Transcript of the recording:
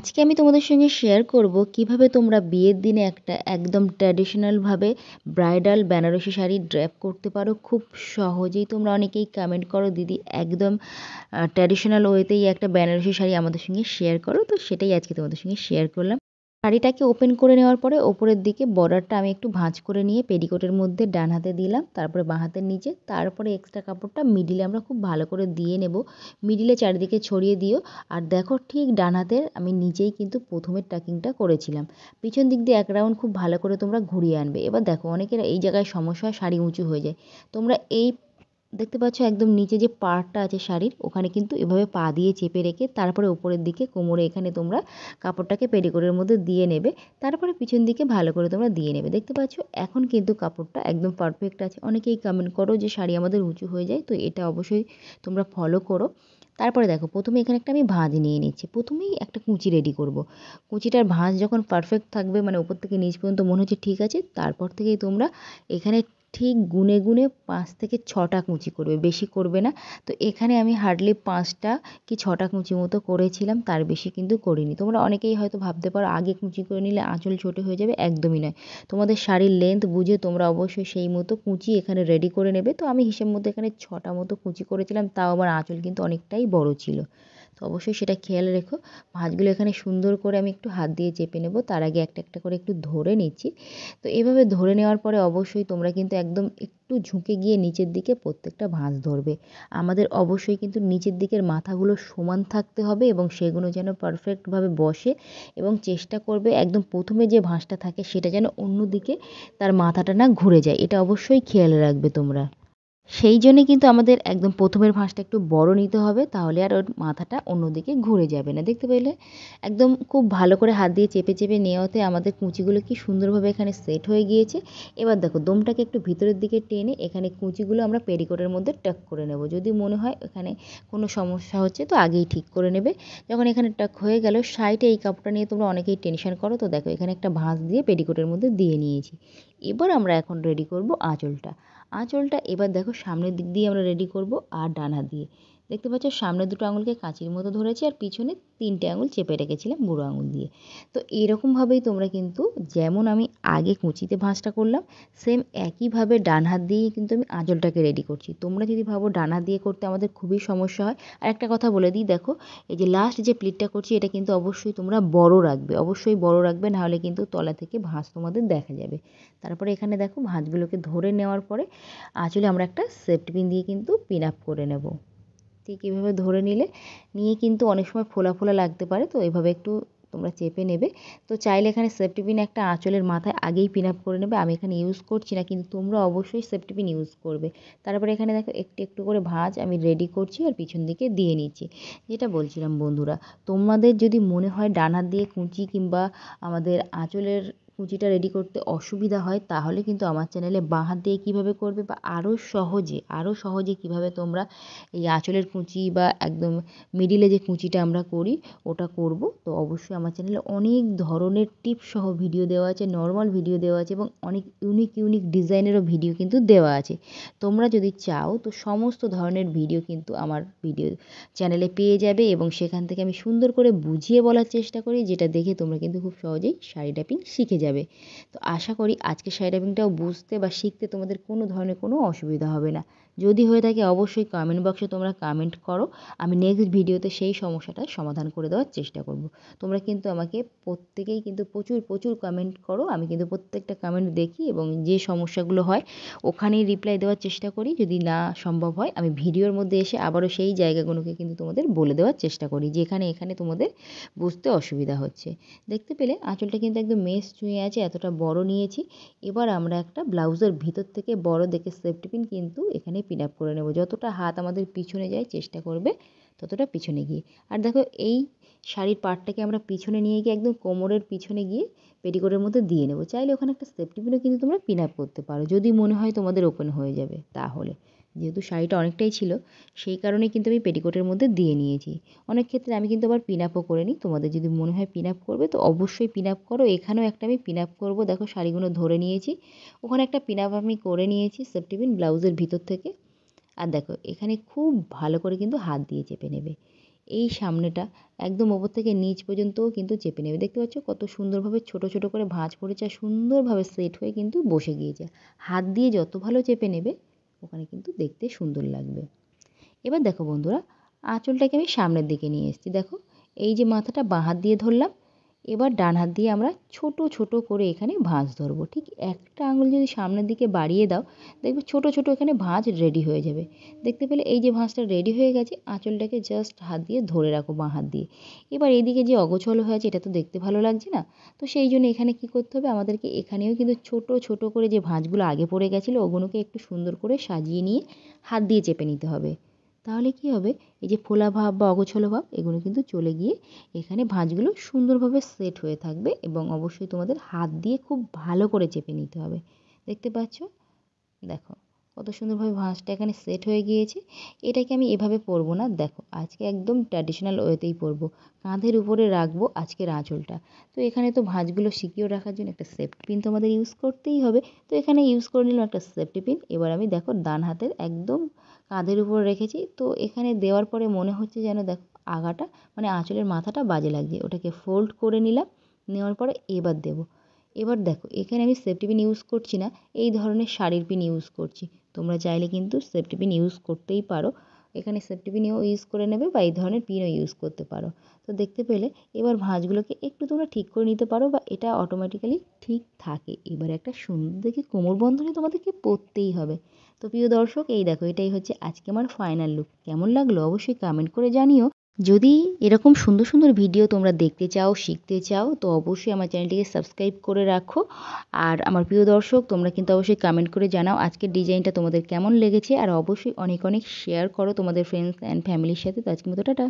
আজকে আমি তোমাদের সঙ্গে শেয়ার করব কিভাবে তোমরা বিয়ের দিনে একটা একদম ট্র্যাডিশনালভাবে ব্রাইডাল বেনারসি শাড়ি ড্র্যাপ করতে পারো খুব সহজেই তোমরা অনেকেই কমেন্ট করো দিদি একদম ট্র্যাডিশনাল ওয়েতেই একটা বেনারসি শাড়ি আমাদের সঙ্গে শেয়ার করো তো সেটাই আজকে তোমাদের সঙ্গে শেয়ার করলাম শাড়িটাকে ওপেন করে নেওয়ার পরে ওপরের দিকে বর্ডারটা আমি একটু ভাঁজ করে নিয়ে পেডিকোটের মধ্যে ডান হাতে দিলাম তারপরে বাঁ হাতের নিচে তারপরে এক্সট্রা কাপড়টা মিডিলে আমরা খুব ভালো করে দিয়ে নেব মিডিলে চারিদিকে ছড়িয়ে দিও আর দেখো ঠিক ডান হাতের আমি নিজেই কিন্তু প্রথমের টাকিংটা করেছিলাম পিছন দিক দিয়ে এক রাউন্ড খুব ভালো করে তোমরা ঘুরিয়ে আনবে এবার দেখো অনেকের এই জায়গায় সমস্যা হয় শাড়ি উঁচু হয়ে যায় তোমরা এই দেখতে পাচ্ছ একদম নিচে যে পার্টটা আছে শাড়ির ওখানে কিন্তু এভাবে পা দিয়ে চেপে রেখে তারপরে ওপরের দিকে কোমরে এখানে তোমরা কাপড়টাকে পেটিকোটের মধ্যে দিয়ে নেবে তারপরে পিছন দিকে ভালো করে তোমরা দিয়ে নেবে দেখতে পাচ্ছ এখন কিন্তু কাপড়টা একদম পারফেক্ট আছে অনেকেই কমেন্ট করো যে শাড়ি আমাদের উঁচু হয়ে যায় তো এটা অবশ্যই তোমরা ফলো করো তারপরে দেখো প্রথমে এখানে একটা আমি ভাঁজ নিয়ে নিচ্ছি প্রথমেই একটা কুঁচি রেডি করব। কুঁচিটার ভাঁজ যখন পারফেক্ট থাকবে মানে উপর থেকে নিচ পর্যন্ত মনে হচ্ছে ঠিক আছে তারপর থেকেই তোমরা এখানে ঠিক গুনে গুনে পাঁচ থেকে ছটা কুঁচি করবে বেশি করবে না তো এখানে আমি হার্ডলি পাঁচটা কি ছটা কুঁচি মতো করেছিলাম তার বেশি কিন্তু করিনি তোমরা অনেকেই হয়তো ভাবতে পারো আগে কুঁচি করে নিলে আঁচল ছোট হয়ে যাবে একদমই নয় তোমাদের শাড়ির লেন্থ বুঝে তোমরা অবশ্যই সেই মতো কুঁচি এখানে রেডি করে নেবে তো আমি হিসেব মতো এখানে ছটা মতো কুঁচি করেছিলাম তাও আমার আঁচল কিন্তু অনেকটাই বড় ছিল তো অবশ্যই সেটা খেয়াল রেখো ভাঁজগুলো এখানে সুন্দর করে আমি একটু হাত দিয়ে চেপে নেব তার আগে একটা একটা করে একটু ধরে নিচ্ছি তো এভাবে ধরে নেওয়ার পরে অবশ্যই তোমরা কিন্তু একদম একটু ঝুঁকে গিয়ে নিচের দিকে প্রত্যেকটা ভাঁজ ধরবে আমাদের অবশ্যই কিন্তু নিচের দিকের মাথাগুলো সমান থাকতে হবে এবং সেগুলো যেন পারফেক্টভাবে বসে এবং চেষ্টা করবে একদম প্রথমে যে ভাঁজটা থাকে সেটা যেন অন্য দিকে তার মাথাটা না ঘুরে যায় এটা অবশ্যই খেয়াল রাখবে তোমরা সেই জন্যে কিন্তু আমাদের একদম প্রথমের ভাঁজটা একটু বড় নিতে হবে তাহলে আর ওর মাথাটা অন্যদিকে ঘুরে যাবে না দেখতে পেলে একদম খুব ভালো করে হাত দিয়ে চেপে চেপে নেওয়াতে আমাদের কুঁচিগুলো কি সুন্দরভাবে এখানে সেট হয়ে গিয়েছে এবার দেখো দমটাকে একটু ভিতরের দিকে টেনে এখানে কুঁচিগুলো আমরা পেরিকোটের মধ্যে টাক করে নেব যদি মনে হয় এখানে কোনো সমস্যা হচ্ছে তো আগেই ঠিক করে নেবে যখন এখানে টাক হয়ে গেল সাইডে এই কাপড়টা নিয়ে তোমরা অনেকেই টেনশন করো তো দেখো এখানে একটা ভাঁজ দিয়ে পেটিকোটের মধ্যে দিয়ে নিয়েছি এবার আমরা এখন রেডি করব আঁচলটা আঁচলটা এবার দেখো সামনের দিক দিয়ে আমরা রেডি করব আর ডান হাত দিয়ে দেখতে পাচ্ছ সামনে দুটো আঙুলকে কাঁচির মতো ধরেছি আর পিছনে তিনটে আঙুল চেপে রেখেছিলাম বুড়ো আঙুল দিয়ে তো এরকমভাবেই তোমরা কিন্তু যেমন আমি আগে কুচিতে ভাঁজটা করলাম সেম একইভাবে ডান হাত দিয়ে কিন্তু আমি আঁচলটাকে রেডি করছি তোমরা যদি ভাবো ডান হাত দিয়ে করতে আমাদের খুবই সমস্যা হয় আর একটা কথা বলে দিই দেখো এই যে লাস্ট যে প্লিটটা করছি এটা কিন্তু অবশ্যই তোমরা বড় রাখবে অবশ্যই বড় রাখবে নাহলে কিন্তু তলা থেকে ভাঁজ তোমাদের দেখা যাবে তারপরে এখানে দেখো ভাঁজগুলোকে ধরে নেওয়ার পরে আঁচলে আমরা একটা সেফটি পিন দিয়ে কিন্তু পিন আপ করে নেব ঠিক এভাবে ধরে নিলে নিয়ে কিন্তু অনেক সময় ফোলা ফোলা লাগতে পারে তো এভাবে একটু তোমরা চেপে নেবে তো চাইলে এখানে সেফটি পিন একটা আঁচলের মাথায় আগেই পিন আপ করে নেবে আমি এখানে ইউজ করছি না কিন্তু তোমরা অবশ্যই সেফটি পিন ইউজ করবে তারপরে এখানে দেখো একটু একটু করে ভাঁজ আমি রেডি করছি আর পিছন দিকে দিয়ে নিচ্ছি যেটা বলছিলাম বন্ধুরা তোমাদের যদি মনে হয় ডান হাত দিয়ে কুঁচি কিংবা আমাদের আঁচলের কুচিটা রেডি করতে অসুবিধা হয় তাহলে কিন্তু আমার চ্যানেলে বাঁ হাত দিয়ে কীভাবে করবে বা আরও সহজে আরও সহজে কিভাবে তোমরা এই আঁচলের কুঁচি বা একদম মিডিলে যে কুঁচিটা আমরা করি ওটা করব তো অবশ্যই আমার চ্যানেলে অনেক ধরনের টিপস সহ ভিডিও দেওয়া আছে নর্মাল ভিডিও দেওয়া আছে এবং অনেক ইউনিক ইউনিক ডিজাইনেরও ভিডিও কিন্তু দেওয়া আছে তোমরা যদি চাও তো সমস্ত ধরনের ভিডিও কিন্তু আমার ভিডিও চ্যানেলে পেয়ে যাবে এবং সেখান থেকে আমি সুন্দর করে বুঝিয়ে বলার চেষ্টা করি যেটা দেখে তোমরা কিন্তু খুব সহজেই শাড়ি ড্যাপিং শিখে যাবে যাবে তো আশা করি আজকে শাড়ি ডাইভিংটাও বুঝতে বা শিখতে তোমাদের কোনো ধরনের কোনো অসুবিধা হবে না যদি হয়ে থাকে অবশ্যই কমেন্ট বক্সে তোমরা কমেন্ট করো আমি নেক্সট ভিডিওতে সেই সমস্যাটার সমাধান করে দেওয়ার চেষ্টা করব তোমরা কিন্তু আমাকে প্রত্যেকেই কিন্তু প্রচুর প্রচুর কমেন্ট করো আমি কিন্তু প্রত্যেকটা কমেন্ট দেখি এবং যে সমস্যাগুলো হয় ওখানেই রিপ্লাই দেওয়ার চেষ্টা করি যদি না সম্ভব হয় আমি ভিডিওর মধ্যে এসে আবারও সেই জায়গাগুলোকে কিন্তু তোমাদের বলে দেওয়ার চেষ্টা করি যেখানে এখানে তোমাদের বুঝতে অসুবিধা হচ্ছে দেখতে পেলে আঁচলটা কিন্তু একদম মেস ছুঁয়ে আছে এতটা বড় নিয়েছি এবার আমরা একটা ব্লাউজের ভিতর থেকে বড় দেখে পিন কিন্তু এখানে এখানে পিন আপ করে নেব যতটা হাত আমাদের পিছনে যায় চেষ্টা করবে ততটা পিছনে গিয়ে আর দেখো এই শাড়ির পাটটাকে আমরা পিছনে নিয়ে গিয়ে একদম কোমরের পিছনে গিয়ে পেটিকোটের মধ্যে দিয়ে নেব চাইলে ওখানে একটা সেফটি পিনও কিন্তু তোমরা পিন আপ করতে পারো যদি মনে হয় তোমাদের ওপেন হয়ে যাবে তাহলে যেহেতু শাড়িটা অনেকটাই ছিল সেই কারণে কিন্তু আমি পেটিকোটের মধ্যে দিয়ে নিয়েছি অনেক ক্ষেত্রে আমি কিন্তু আবার পিন আপও করে নিই তোমাদের যদি মনে হয় পিন আপ করবে তো অবশ্যই পিন আপ করো এখানেও একটা আমি পিন আপ করবো দেখো শাড়িগুলো ধরে নিয়েছি ওখানে একটা পিন আপ আমি করে নিয়েছি সেফটিপিন ব্লাউজের ভিতর থেকে আর দেখো এখানে খুব ভালো করে কিন্তু হাত দিয়ে চেপে নেবে এই সামনেটা একদম ওপর থেকে নিচ পর্যন্তও কিন্তু চেপে নেবে দেখতে পাচ্ছ কত সুন্দরভাবে ছোট ছোট করে ভাঁজ পড়েছে আর সুন্দরভাবে সেট হয়ে কিন্তু বসে গিয়েছে হাত দিয়ে যত ভালো চেপে নেবে ওখানে কিন্তু দেখতে সুন্দর লাগবে এবার দেখো বন্ধুরা আঁচলটাকে আমি সামনের দিকে নিয়ে এসেছি দেখো এই যে মাথাটা বাঁ হাত দিয়ে ধরলাম এবার ডান হাত দিয়ে আমরা ছোটো ছোটো করে এখানে ভাঁজ ধরবো ঠিক একটা আঙুল যদি সামনের দিকে বাড়িয়ে দাও দেখবে ছোটো ছোটো এখানে ভাঁজ রেডি হয়ে যাবে দেখতে পেলে এই যে ভাঁজটা রেডি হয়ে গেছে আঁচলটাকে জাস্ট হাত দিয়ে ধরে রাখো বাঁ হাত দিয়ে এবার এদিকে যে অগোছল হয়েছে এটা তো দেখতে ভালো লাগছে না তো সেই জন্য এখানে কি করতে হবে আমাদেরকে এখানেও কিন্তু ছোট ছোট করে যে ভাঁজগুলো আগে পড়ে গেছিলো ওগুলোকে একটু সুন্দর করে সাজিয়ে নিয়ে হাত দিয়ে চেপে নিতে হবে তাহলে কী হবে এই যে ফোলা ভাব বা অগোছলো ভাব এগুলো কিন্তু চলে গিয়ে এখানে ভাঁজগুলো সুন্দরভাবে সেট হয়ে থাকবে এবং অবশ্যই তোমাদের হাত দিয়ে খুব ভালো করে চেপে নিতে হবে দেখতে পাচ্ছ দেখো কত সুন্দরভাবে ভাঁজটা এখানে সেট হয়ে গিয়েছে এটাকে আমি এভাবে পরবো না দেখো আজকে একদম ট্র্যাডিশনাল ওয়েতেই পরবো কাঁধের উপরে রাখবো আজকের আঁচলটা তো এখানে তো ভাঁজগুলো শিখিয়ে রাখার জন্য একটা সেফটি পিন তো আমাদের ইউজ করতেই হবে তো এখানে ইউজ করে নিলাম একটা সেফটি পিন এবার আমি দেখো ডান হাতের একদম কাঁধের উপর রেখেছি তো এখানে দেওয়ার পরে মনে হচ্ছে যেন দেখো আগাটা মানে আঁচলের মাথাটা বাজে লাগছে ওটাকে ফোল্ড করে নিলাম নেওয়ার পরে এবার দেবো এবার দেখো এখানে আমি সেফটি পিন ইউজ করছি না এই ধরনের শাড়ির পিন ইউজ করছি তোমরা চাইলে কিন্তু সেফটি পিন ইউজ করতেই পারো এখানে সেফটি পিনও ইউজ করে নেবে বা এই ধরনের পিনও ইউজ করতে পারো তো দেখতে পেলে এবার ভাঁজগুলোকে একটু তোমরা ঠিক করে নিতে পারো বা এটা অটোমেটিক্যালি ঠিক থাকে এবার একটা সুন্দর দেখে কোমর বন্ধনী তোমাদেরকে পরতেই হবে তো প্রিয় দর্শক এই দেখো এটাই হচ্ছে আজকে আমার ফাইনাল লুক কেমন লাগলো অবশ্যই কমেন্ট করে জানিও যদি এরকম সুন্দর সুন্দর ভিডিও তোমরা দেখতে চাও শিখতে চাও তো অবশ্যই আমার চ্যানেলটিকে সাবস্ক্রাইব করে রাখো আর আমার প্রিয় দর্শক তোমরা কিন্তু অবশ্যই কমেন্ট করে জানাও আজকের ডিজাইনটা তোমাদের কেমন লেগেছে আর অবশ্যই অনেক অনেক শেয়ার করো তোমাদের ফ্রেন্ডস অ্যান্ড ফ্যামিলির সাথে তো আজকের মতো টাটা